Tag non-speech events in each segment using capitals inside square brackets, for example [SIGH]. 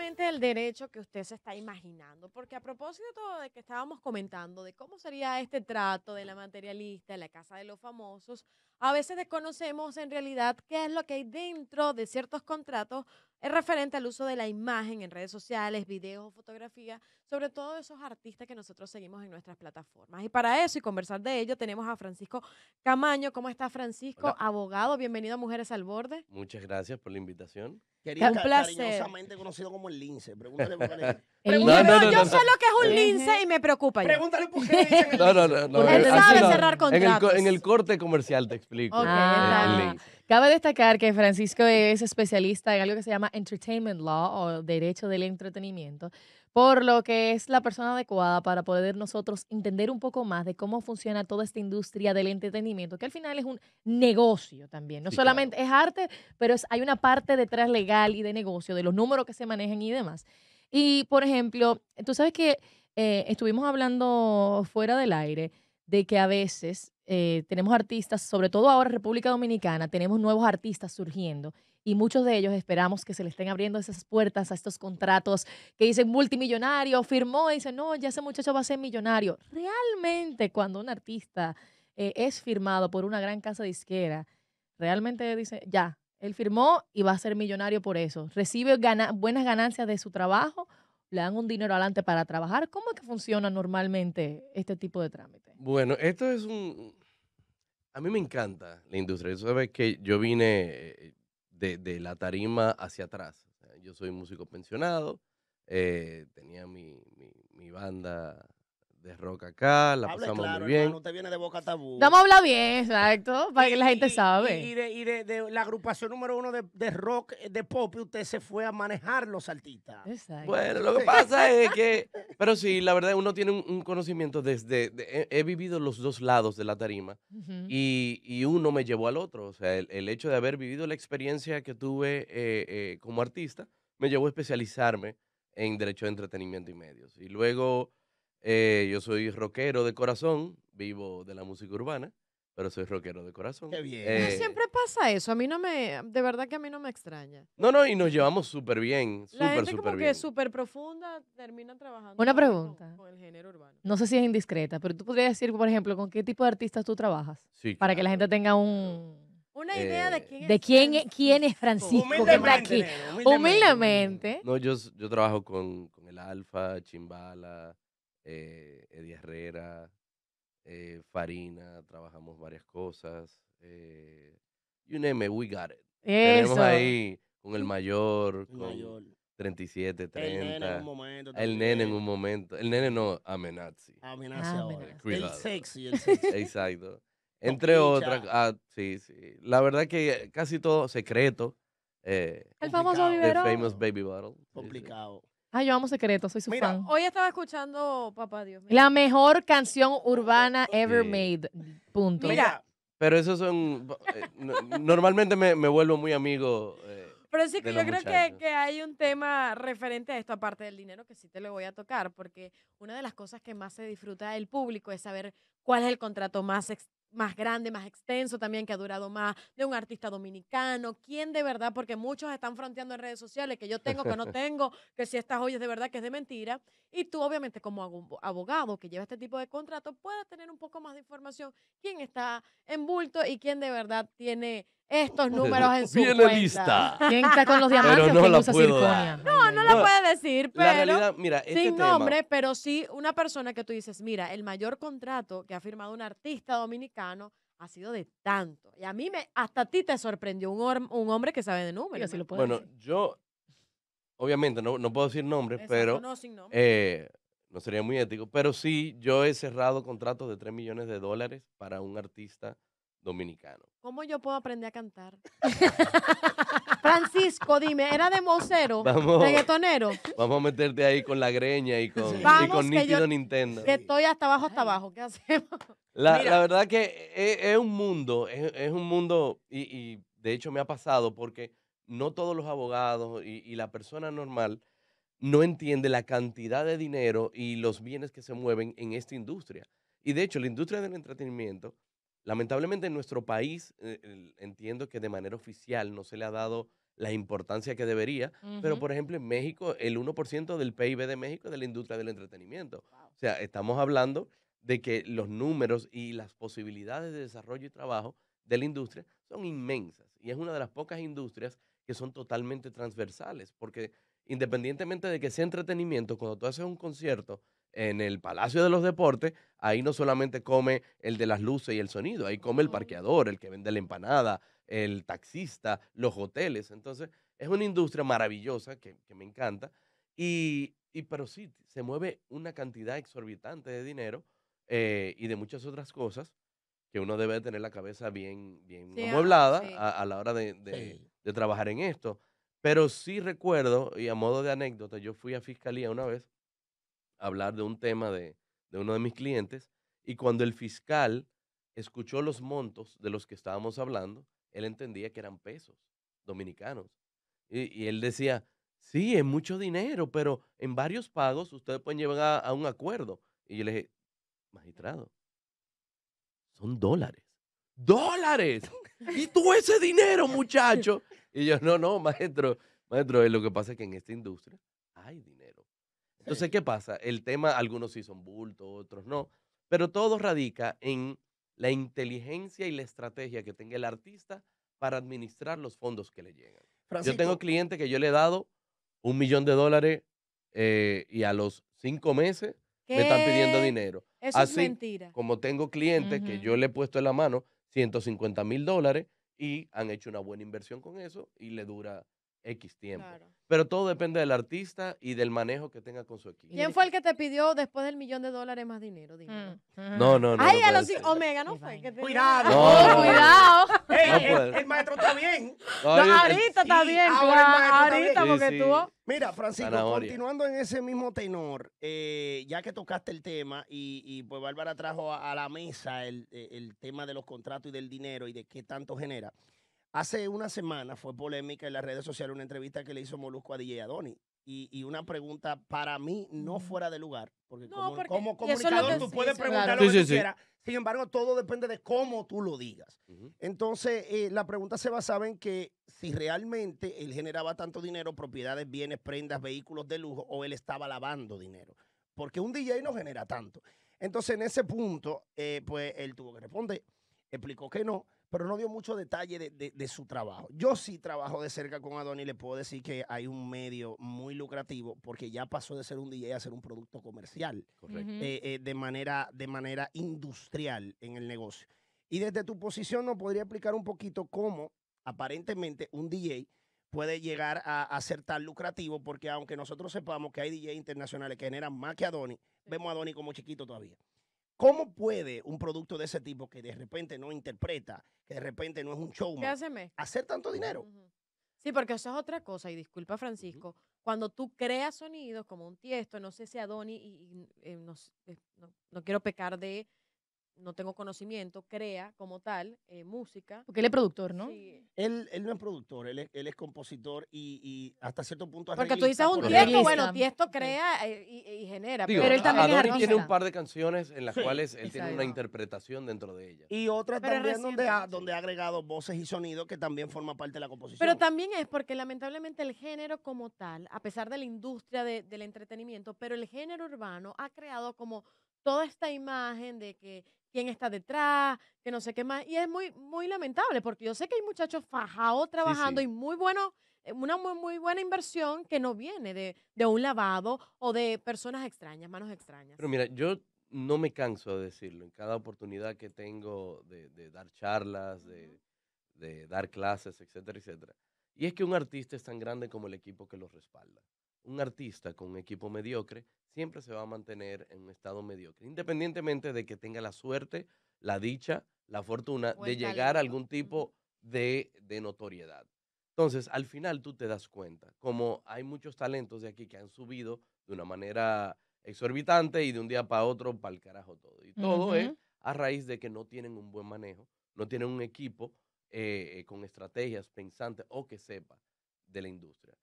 el derecho que usted se está imaginando, porque a propósito de que estábamos comentando de cómo sería este trato de la materialista en la casa de los famosos, a veces desconocemos en realidad qué es lo que hay dentro de ciertos contratos es referente al uso de la imagen en redes sociales, videos, fotografías, sobre todo de esos artistas que nosotros seguimos en nuestras plataformas. Y para eso y conversar de ello tenemos a Francisco Camaño. ¿Cómo está Francisco? Abogado, bienvenido a Mujeres al Borde. Muchas gracias por la invitación. Quería un cariñosamente conocido como el lince. Pregúntale yo sé lo que es un lince y me preocupa. Pregúntale por qué. [LAUGHS] No, no, no. no. Él sabe cerrar En el, en el corte comercial te explico. Ah, Cabe destacar que Francisco es especialista en algo que se llama Entertainment Law o Derecho del Entretenimiento, por lo que es la persona adecuada para poder nosotros entender un poco más de cómo funciona toda esta industria del entretenimiento, que al final es un negocio también. No solamente es arte, pero es- hay una parte detrás legal y de negocio, de los números que se manejan y demás. Y, por ejemplo, tú sabes que eh, estuvimos hablando fuera del aire de que a veces eh, tenemos artistas, sobre todo ahora en República Dominicana, tenemos nuevos artistas surgiendo y muchos de ellos esperamos que se le estén abriendo esas puertas a estos contratos que dicen multimillonario, firmó y dicen, no, ya ese muchacho va a ser millonario. Realmente cuando un artista eh, es firmado por una gran casa disquera, realmente dice, ya, él firmó y va a ser millonario por eso. Recibe buenas ganancias de su trabajo, le dan un dinero adelante para trabajar. ¿Cómo es que funciona normalmente este tipo de trámite? Bueno, esto es un... A mí me encanta la industria. Eso es que yo vine eh, de, la tarima hacia atrás. Yo soy músico pensionado, eh, tenía mi banda de rock acá, la pasamos muy bien. Hermano, usted viene de Boca Tabú. Vamos a hablar bien, exacto, para que la gente sabe. Y, de, y de, la agrupación número uno de, rock, eh, de pop, usted se fue a manejar los artistas. Exacto. Bueno, lo que pasa es que, [LAUGHS] pero sí, la verdad, uno tiene un, conocimiento desde, he, vivido los dos lados de la tarima y, uno me llevó al otro. O sea, el, hecho de haber vivido la experiencia que tuve eh, eh, como artista me llevó a especializarme en derecho de entretenimiento y medios. Y luego eh, yo soy rockero de corazón, vivo de la música urbana, pero soy rockero de corazón. Qué bien. Eh, siempre pasa eso. A mí no me, de verdad que a mí no me extraña. No, no, y nos llevamos súper bien, súper, súper bien. La súper profunda termina trabajando. Una pregunta. Con, el género urbano. No sé si es indiscreta, pero tú podrías decir, por ejemplo, con qué tipo de artistas tú trabajas. para que la gente tenga un... Una idea de eh, quién es, de quién, es, Francisco que está aquí. Humildemente. No, yo, yo trabajo con, con el Alfa, Chimbala, eh, Eddie Herrera, eh, Farina, trabajamos varias cosas. Eh, you name it, we got it. Tenemos ahí con el [LAUGHS] mayor, con 37, 30. El nene en un momento. El nene no, Amenazi. Ah, el sexy, [LAUGHS] Exacto. Entre otras. Ah, sí, sí. La verdad que casi todo secreto. Eh, el famoso biberón. The famous baby bottle. Complicado. Ay, yo amo Secreto, soy su Mira. Hoy estaba escuchando Papá Dios. La mejor canción urbana ever made. Punto. Mira, Pero esos son. Eh, normalmente me, me vuelvo muy amigo. Eh, pero sí que yo creo que, que hay un tema referente a esto, aparte del dinero, que sí te lo voy a tocar, porque una de las cosas que más se disfruta del público es saber cuál es el contrato más más grande, más extenso también, que ha durado más, de un artista dominicano, quién de verdad, porque muchos están fronteando en redes sociales, que yo tengo, que no [LAUGHS] tengo, que si estas es de verdad, que es de mentira. Y tú, obviamente, como abogado que lleva este tipo de contrato, puedes tener un poco más de información, quién está en bulto y quién de verdad tiene estos números en su Viene lista. ¿Quién está con los diamantes usa circonia? No, no la puede decir, pero este sin nombre, pero sí una persona que tú dices, mira, el mayor contrato que ha firmado un artista dominicano ha sido de tanto. Y a mí me, hasta a ti te sorprendió un, un hombre que sabe de números. Bueno, yo, obviamente, no, puedo decir nombres, pero no, eh, no sería muy ético. Pero sí, yo he cerrado contratos de 3 millones de dólares para un artista dominicano. ¿Cómo yo puedo aprender a cantar? [LAUGHS] Francisco, dime, ¿era de mocero? de Vamos a meterte ahí con la greña y con, Nintendo. estoy hasta abajo, hasta abajo. ¿Qué hacemos? La, verdad que e, e, es, un mundo, es, un mundo, y, de hecho me ha pasado porque no todos los abogados y, y la persona normal no entiende la cantidad de dinero y los bienes que se mueven en esta industria. Y de hecho, la industria del entretenimiento Lamentablemente en nuestro país eh, entiendo que de manera oficial no se le ha dado la importancia que debería, pero por ejemplo en México el 1% del PIB de México es de la industria del entretenimiento. O sea, estamos hablando de que los números y las posibilidades de desarrollo y trabajo de la industria son inmensas y es una de las pocas industrias que son totalmente transversales, porque independientemente de que sea entretenimiento, cuando tú haces un concierto, en el Palacio de los Deportes, ahí no solamente come el de las luces y el sonido, ahí come el parqueador, el que vende la empanada, el taxista, los hoteles. Entonces, es una industria maravillosa que, me encanta. Y, y, pero sí, se mueve una cantidad exorbitante de dinero eh, y de muchas otras cosas que uno debe tener la cabeza bien, bien amueblada A, la hora de trabajar en esto. Pero sí recuerdo, y a modo de anécdota, yo fui a fiscalía una vez hablar de un tema de, uno de mis clientes y cuando el fiscal escuchó los montos de los que estábamos hablando, él entendía que eran pesos dominicanos. Y, él decía, sí, es mucho dinero, pero en varios pagos ustedes pueden llegar a, a un acuerdo. Y yo le dije, magistrado, son dólares. ¡Dólares! ¿Y tú ese dinero, muchacho? Y yo, no, no, maestro, maestro, eh, lo que pasa es que en esta industria hay dinero. Entonces, ¿qué pasa? El tema, algunos sí son bultos, otros no, pero todo radica en la inteligencia y la estrategia que tenga el artista para administrar los fondos que le llegan. Yo tengo clientes que yo le he dado un millón de dólares eh, y a los cinco meses me están pidiendo dinero. Eso es mentira. Como tengo clientes que yo le he puesto en la mano 150 mil dólares y han hecho una buena inversión con eso y le dura X tiempo. Pero todo depende del artista y del manejo que tenga con su equipo. ¿Quién fue el que te pidió después del millón de dólares más dinero? Mm, mm. No, no, no. Ay, a los Omega no fue. Que Cuidado. Oh, cuidado. Eh, eh, el, maestro está bien. Eh, ahorita está bien. Ahora ahorita está bien. porque Mira, Francisco, continuando en ese mismo tenor, ya que tocaste el tema y, pues Bárbara trajo a, a la mesa el, e, el, tema de los contratos y del dinero y de qué tanto genera. Hace una semana fue polémica en las redes sociales una entrevista que le hizo Molusco a DJ Adoni. Y, una pregunta para mí no fuera de lugar, porque, como, comunicador tú puedes preguntar lo que quieras. Sin embargo, todo depende de cómo tú lo digas. Entonces, eh, la pregunta se basaba en que si realmente él generaba tanto dinero, propiedades, bienes, prendas, vehículos de lujo, o él estaba lavando dinero. Porque un DJ no genera tanto. Entonces, en ese punto, eh, pues él tuvo que responder. Explicó que no pero no dio mucho detalle de, su trabajo. Yo sí trabajo de cerca con Adoni y le puedo decir que hay un medio muy lucrativo porque ya pasó de ser un DJ a ser un producto comercial. Eh, eh, de, manera, de manera industrial en el negocio. Y desde tu posición nos podría explicar un poquito cómo aparentemente un DJ puede llegar a, a, ser tan lucrativo, porque aunque nosotros sepamos que hay DJs internacionales que generan más que Adoni, vemos a Adoni como chiquito todavía. ¿Cómo puede un producto de ese tipo que de repente no interpreta, que de repente no es un showman, hacer tanto dinero? Sí, porque eso es otra cosa, y disculpa Francisco, cuando tú creas sonidos como un tiesto, no sé si a y, eh, eh, no, quiero pecar de no tengo conocimiento, crea como tal eh, música. Porque él es productor, ¿no? Él, no es productor, él es, compositor y, hasta cierto punto Porque tú dices un tiesto, bueno, tiesto crea eh, y, genera. pero él también tiene un par de canciones en las cuales él tiene una interpretación dentro de ellas. Y otra también donde ha, donde ha agregado voces y sonidos que también forma parte de la composición. Pero también es porque lamentablemente el género como tal, a pesar de la industria del entretenimiento, pero el género urbano ha creado como toda esta imagen de que quién está detrás, que no sé qué más. Y es muy, muy lamentable, porque yo sé que hay muchachos fajados trabajando y muy bueno, eh, una muy, muy, buena inversión que no viene de, un lavado o de personas extrañas, manos extrañas. Pero mira, yo no me canso de decirlo. En cada oportunidad que tengo de, de dar charlas, de, de, dar clases, etcétera, etcétera. Y es que un artista es tan grande como el equipo que lo respalda un artista con un equipo mediocre siempre se va a mantener en un estado mediocre, independientemente de que tenga la suerte, la dicha, la fortuna de llegar a algún tipo de, notoriedad. Entonces, al final tú te das cuenta, como hay muchos talentos de aquí que han subido de una manera exorbitante y de un día para otro para el carajo todo. Y todo es a raíz de que no tienen un buen manejo, no tienen un equipo eh, eh, con estrategias pensantes o que sepa de la industria.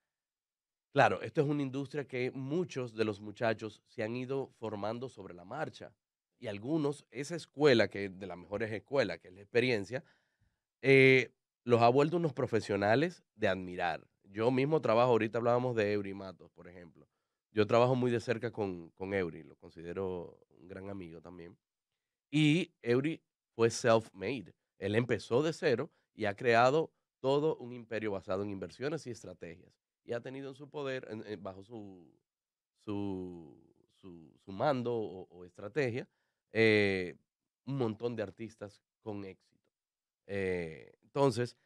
Claro, esto es una industria que muchos de los muchachos se han ido formando sobre la marcha. Y algunos, esa escuela, que de las mejores escuelas, que es la experiencia, eh, los ha vuelto unos profesionales de admirar. Yo mismo trabajo, ahorita hablábamos de Eury Matos, por ejemplo. Yo trabajo muy de cerca con, con Eury, lo considero un gran amigo también. Y Eury fue self-made. Él empezó de cero y ha creado todo un imperio basado en inversiones y estrategias y ha tenido en su poder, eh, bajo su, su, mando o, estrategia, eh, un montón de artistas con éxito. Eh, entonces,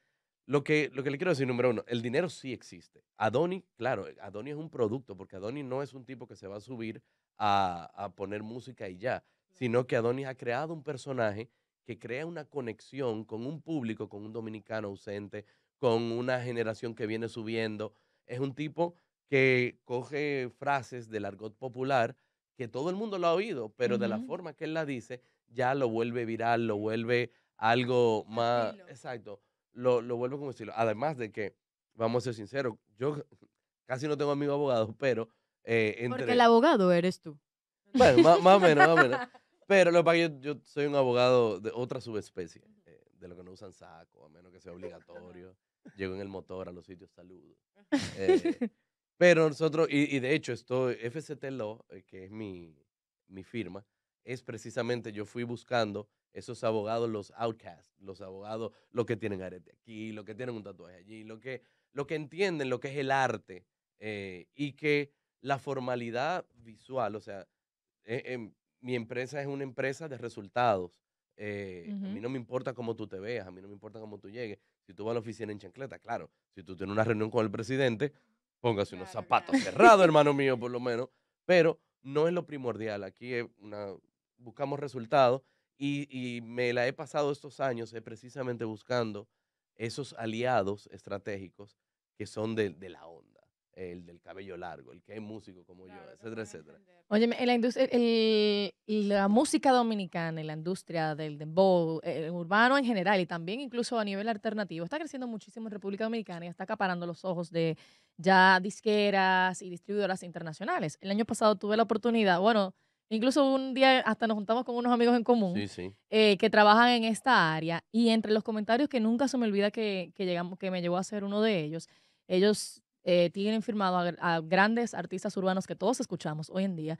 lo que, lo que le quiero decir, número uno, el dinero sí existe. Adoni, claro, Adoni es un producto, porque Adoni no es un tipo que se va a subir a, a poner música y ya, sino que Adoni ha creado un personaje que crea una conexión con un público, con un dominicano ausente, con una generación que viene subiendo, es un tipo que coge frases del argot popular que todo el mundo lo ha oído, pero de la forma que él la dice, ya lo vuelve viral, lo vuelve algo más... Exacto, lo, lo vuelve como estilo. Además de que, vamos a ser sinceros, yo [LAUGHS] casi no tengo amigos abogados, pero... Eh, entre... Porque el abogado eres tú. Bueno, más, o menos, más o menos. [LAUGHS] Pero lo que pasa yo, yo soy un abogado de otra subespecie, eh, de lo que no usan saco, a menos que sea [LAUGHS] obligatorio llego en el motor a los sitios, saludo. [LAUGHS] Eh, pero nosotros, y, de hecho, esto, FCT Law, eh, que es mi, mi firma, es precisamente, yo fui buscando esos abogados, los outcasts, los abogados, los que tienen arete aquí, los que tienen un tatuaje allí, los que, lo que entienden lo que es el arte eh, y que la formalidad visual, o sea, e, em, mi empresa es una empresa de resultados eh, a mí no me importa cómo tú te veas, a mí no me importa cómo tú llegues. Si tú vas a la oficina en chancleta, claro. Si tú tienes una reunión con el presidente, póngase unos zapatos cerrados, hermano [LAUGHS] mío, por lo menos. Pero no es lo primordial. Aquí una, buscamos resultados y, me la he pasado estos años eh, precisamente buscando esos aliados estratégicos que son de, de la onda el del cabello largo, el que es músico como yo, etcétera, etcétera. Oye, en la industria, la música dominicana, en la industria del dembow, eh, urbano en general y también incluso a nivel alternativo, está creciendo muchísimo en República Dominicana y está acaparando los ojos de ya disqueras y distribuidoras internacionales. El año pasado tuve la oportunidad, bueno, Incluso un día hasta nos juntamos con unos amigos en común eh, que trabajan en esta área y entre los comentarios que nunca se me olvida que, que, llegamos, que me llevó a ser uno de ellos, ellos eh, tienen firmado a, grandes artistas urbanos que todos escuchamos hoy en día.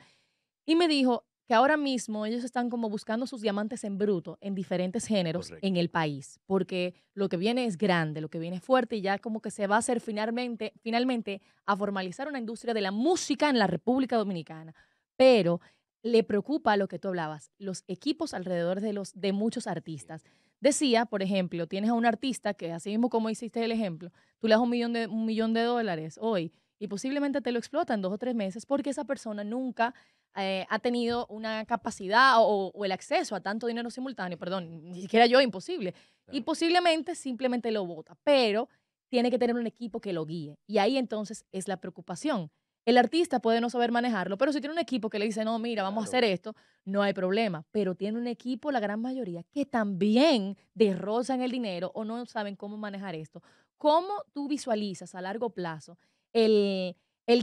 Y me dijo que ahora mismo ellos están como buscando sus diamantes en bruto en diferentes géneros en el país, porque lo que viene es grande, lo que viene es fuerte y ya como que se va a hacer finalmente, finalmente a formalizar una industria de la música en la República Dominicana. Pero le preocupa lo que tú hablabas, los equipos alrededor de los de muchos artistas decía, por ejemplo, tienes a un artista que, así mismo como hiciste el ejemplo, tú le das un millón de, un millón de dólares hoy y posiblemente te lo explota en dos o tres meses porque esa persona nunca eh, ha tenido una capacidad o, el acceso a tanto dinero simultáneo, perdón, ni siquiera yo, imposible. Y posiblemente simplemente lo vota, pero tiene que tener un equipo que lo guíe. Y ahí entonces es la preocupación. El artista puede no saber manejarlo, pero si tiene un equipo que le dice, no, mira, vamos a hacer esto, no hay problema. Pero tiene un equipo, la gran mayoría, que también derrozan el dinero o no saben cómo manejar esto. ¿Cómo tú visualizas a largo plazo el,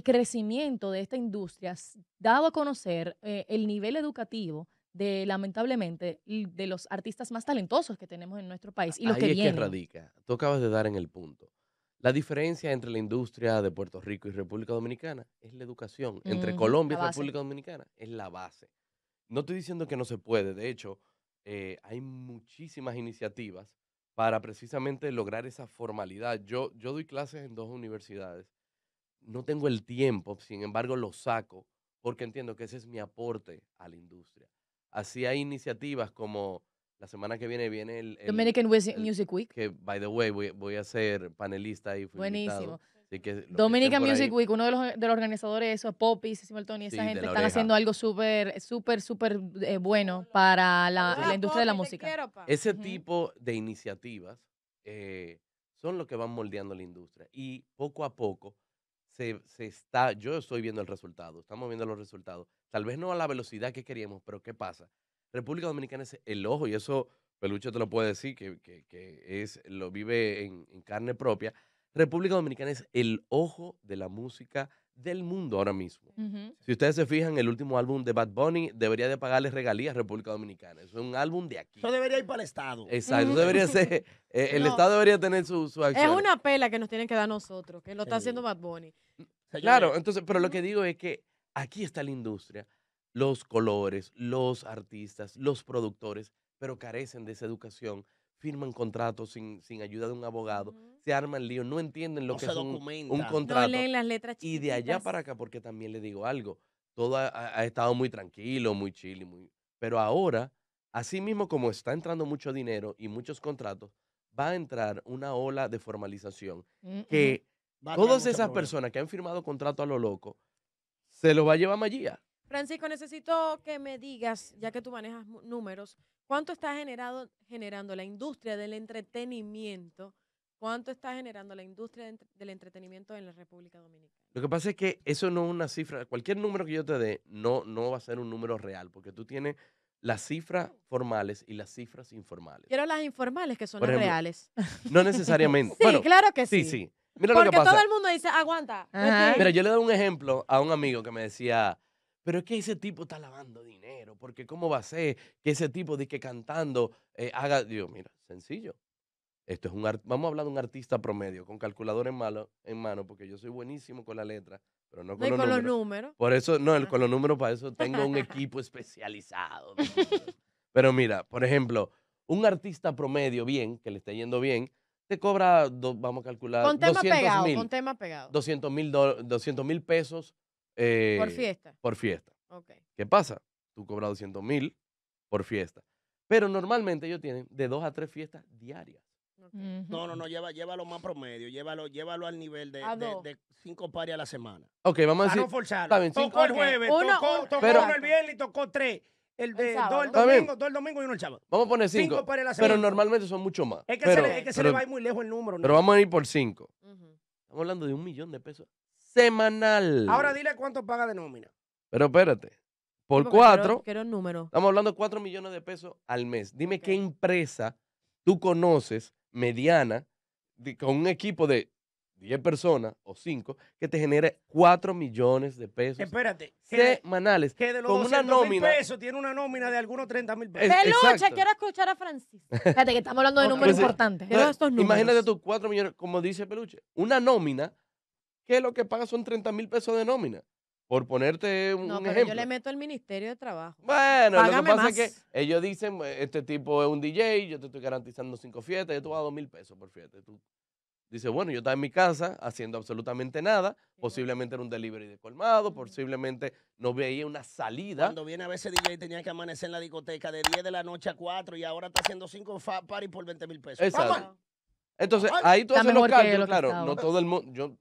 crecimiento de esta industria, dado a conocer eh, el nivel educativo de, lamentablemente, de los artistas más talentosos que tenemos en nuestro país y los que radica. Tú acabas de dar en el punto. La diferencia entre la industria de Puerto Rico y República Dominicana es la educación. entre Colombia y República Dominicana es la base. No estoy diciendo que no se puede, de hecho, eh, hay muchísimas iniciativas para precisamente lograr esa formalidad. Yo, yo doy clases en dos universidades, no tengo el tiempo, sin embargo lo saco porque entiendo que ese es mi aporte a la industria. Así hay iniciativas como la semana que viene viene el... Dominican Music Week. Que, by the way, voy, a ser panelista ahí. Buenísimo. que Dominican Music Week, uno de los, organizadores eso es Poppy, Cecil Tony, esa gente están haciendo algo súper, súper, súper eh, bueno para la, industria de la música. Ese tipo de iniciativas eh, son los que van moldeando la industria y poco a poco se, se, está, yo estoy viendo el resultado, estamos viendo los resultados, tal vez no a la velocidad que queríamos, pero ¿qué pasa? República Dominicana es el ojo, y eso Peluche te lo puede decir, que, que, es, lo vive en, carne propia. República Dominicana es el ojo de la música del mundo ahora mismo. Si ustedes se fijan, el último álbum de Bad Bunny debería de pagarles regalías a República Dominicana. Eso es un álbum de aquí. Eso debería ir para el Estado. Exacto, eso debería ser, [LAUGHS] eh, el Estado debería tener su, su acción. Es una pela que nos tienen que dar nosotros, que lo está haciendo Bad Bunny. Claro, entonces, pero lo que digo es que aquí está la industria los colores, los artistas, los productores, pero carecen de esa educación firman contratos sin, ayuda de un abogado, se arman lío, no entienden lo que es un, contrato. leen las letras Y de allá para acá, porque también le digo algo, todo ha, estado muy tranquilo, muy chile, muy, pero ahora, así mismo como está entrando mucho dinero y muchos contratos, va a entrar una ola de formalización mm, mm. que todas esas personas que han firmado contrato a lo loco, se lo va a llevar Magia. Francisco, necesito que me digas, ya que tú manejas números, ¿cuánto está generado, generando la industria del entretenimiento? ¿Cuánto está generando la industria del entretenimiento en la República Dominicana? Lo que pasa es que eso no es una cifra. Cualquier número que yo te dé no, no va a ser un número real, porque tú tienes las cifras formales y las cifras informales. Quiero las informales, que son reales. No necesariamente. [LAUGHS] sí, claro que sí. Sí, porque todo el mundo dice, aguanta. Pero yo le doy un ejemplo a un amigo que me decía, pero es que ese tipo está lavando dinero, porque ¿cómo va a ser que ese tipo de que cantando eh, haga. Dios, mira, sencillo. Esto es un Vamos a hablar de un artista promedio, con calculador en, en mano, porque yo soy buenísimo con la letra, pero no con, los, números. Por eso, no, con los números, para eso tengo un [LAUGHS] equipo especializado. pero mira, por ejemplo, un artista promedio, bien, que le está yendo bien, te cobra, vamos a calcular, con tema pegado. 200 mil pesos por eh, fiesta. Por fiesta. Okay. ¿Qué pasa? Tú cobras 200 mil por fiesta. Pero normalmente ellos tienen de dos a tres fiestas diarias. No, no, no, lleva, llévalo más promedio, llévalo, al nivel de, de, cinco pares a la semana. Ok, vamos a decir. Vamos no forzarlo. tocó el jueves, tocó, uno, el viernes y tocó tres. El, el, domingo, dos el domingo y uno el sábado. Vamos a poner cinco. Pero normalmente son mucho más. Es que, se, le, va a muy lejos el número. Pero vamos a ir por cinco. Estamos hablando de un millón de pesos semanal. Ahora dile cuánto paga de nómina. Pero espérate, por cuatro, quiero, un número. estamos hablando de cuatro millones de pesos al mes. Dime qué empresa tú conoces mediana con un equipo de 10 personas o cinco, que te genere 4 millones de pesos semanales. Que de con una nómina. pesos tiene una nómina de algunos 30 mil pesos. Peluche, quiero escuchar a Francisco. Espérate que estamos hablando de [LAUGHS] números importantes. Imagínate tus 4 millones, como dice Peluche, una nómina que lo que paga son 30 mil pesos de nómina. Por ponerte un, no, Yo le meto al Ministerio de Trabajo. Bueno, lo que pasa es que ellos dicen, pues, este tipo es un DJ, yo te estoy garantizando cinco fiestas, yo te voy a dos mil pesos por fiesta. Tú dices, bueno, yo estaba en mi casa haciendo absolutamente nada, posiblemente era un delivery de colmado, posiblemente no veía una salida. Cuando viene a veces DJ tenía que amanecer en la discoteca de 10 de la noche a 4 y ahora está haciendo cinco parties por 20 mil pesos. Exacto. Entonces, ahí tú haces los cambios, claro. No todo el mundo, yo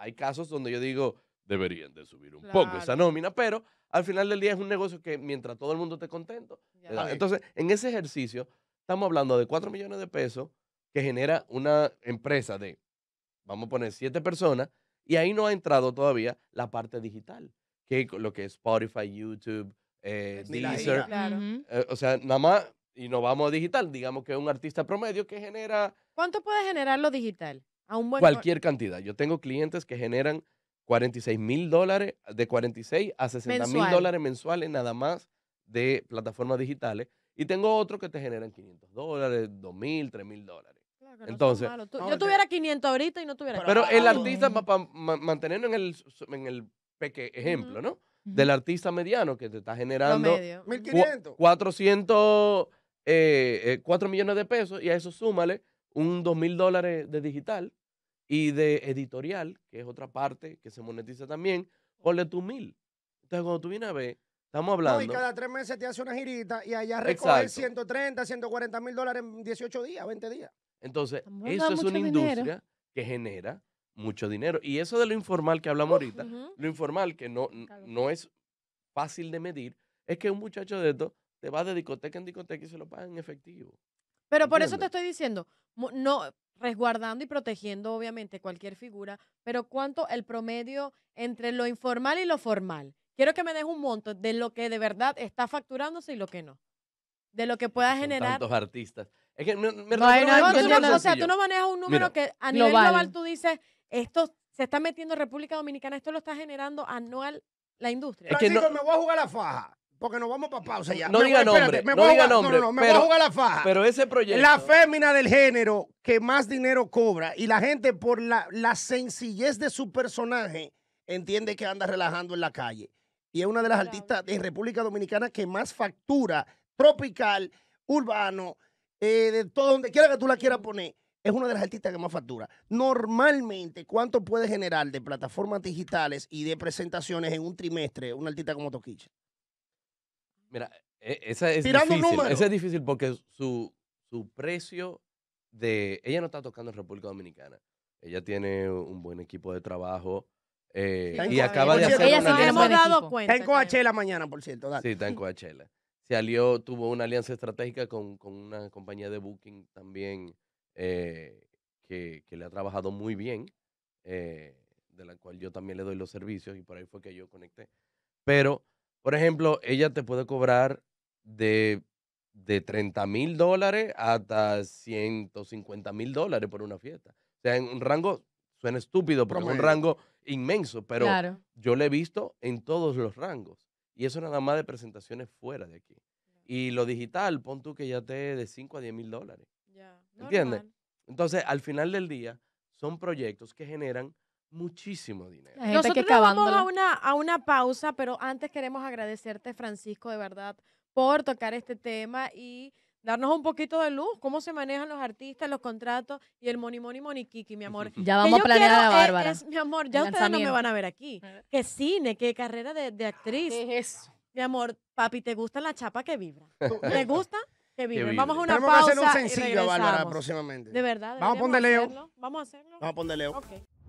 hay casos donde yo digo, deberían de subir un poco esa nómina, pero al final del día es un negocio que mientras todo el mundo esté contento. Entonces, en ese ejercicio, estamos hablando de 4 millones de pesos que genera una empresa de, vamos a poner, siete personas, y ahí no ha entrado todavía la parte digital, que lo que es Spotify, YouTube, eh, pues Deezer. Eh, o sea, nada más, y nos vamos a digital, digamos que es un artista promedio que genera... ¿Cuánto puede generar lo digital? cualquier cantidad. Yo tengo clientes que generan 46 mil dólares, de 46 a 60 mil dólares mensuales nada más de plataformas digitales. Y tengo otros que te generan 500 dólares, 2 mil, 3 mil dólares. Entonces, yo tuviera 500 ahorita y no tuviera. Pero, el artista, para mantenernos en el, en el ejemplo, ¿no? Del artista mediano que te está generando 1.500. 400, 4 millones de pesos y a eso súmale un 2 mil dólares de digital y de editorial, que es otra parte que se monetiza también, ponle tu mil. Entonces, cuando tú vienes a ver, estamos hablando. y cada tres meses te hace una girita y allá recoge 130, 140 mil dólares en 18 días, 20 días. Entonces, eso es una industria que genera mucho dinero. Y eso de lo informal que hablamos ahorita, lo informal que no, no es fácil de medir, es que un muchacho de esto te va de discoteca en discoteca y se lo paga en efectivo. Pero por eso te estoy diciendo, no, resguardando y protegiendo obviamente cualquier figura, pero cuánto el promedio entre lo informal y lo formal. Quiero que me des un monto de lo que de verdad está facturándose y lo que no. De lo que pueda generar. Tantos artistas. Es que me, me no, o sea, tú no manejas un número que a nivel global. tú dices, esto se está metiendo República Dominicana, esto lo está generando anual la industria. Es que no me voy a jugar la faja porque nos vamos para pausa ya. No diga nombre, no diga nombre. No, me pero, a la faja. Pero ese proyecto. La fémina del género que más dinero cobra y la gente por la, sencillez de su personaje entiende que anda relajando en la calle. Y es una de las artistas de República Dominicana que más factura tropical, urbano, eh, de todo donde quiera que tú la quieras poner. Es una de las artistas que más factura. Normalmente, ¿cuánto puede generar de plataformas digitales y de presentaciones en un trimestre una artista como Toquiche? Mira, e, esa es difícil. porque su, precio de... Ella no está tocando en República Dominicana. Ella tiene un buen equipo de trabajo. Eh, y acaba de hacer una Hemos dado cuenta, está en Coachella mañana, por cierto. Sí, está en Coachella. Se tuvo una alianza estratégica con, una compañía de booking también eh, que, le ha trabajado muy bien, eh, de la cual yo también le doy los servicios y por ahí fue que yo conecté. Pero por ejemplo, ella te puede cobrar de, de 30 mil dólares hasta 150 mil dólares por una fiesta. O sea, en un rango, suena estúpido, pero es un rango inmenso, pero yo lo he visto en todos los rangos. Y eso nada más de presentaciones fuera de aquí. Y lo digital, pon tú que ya te de 5 a 10 mil dólares. Yeah. ¿Entiendes? Entonces, al final del día, son proyectos que generan muchísimo dinero. Nosotros vamos a una, a una pausa, pero antes queremos agradecerte, Francisco, de verdad, por tocar este tema y darnos un poquito de luz, cómo se manejan los artistas, los contratos y el money money money kiki, mi amor. [LAUGHS] Ya vamos a planear a Bárbara. mi amor, ya ustedes no me van a ver aquí. Qué cine, qué carrera de, de actriz. es Mi amor, papi, ¿te gusta la chapa que vibra? ¿le [LAUGHS] gusta? Que vibre. Vamos a una pausa. Vamos a hacer un sencillo, Bárbara, próximamente. De verdad. Vamos a ponerle Vamos a hacerlo.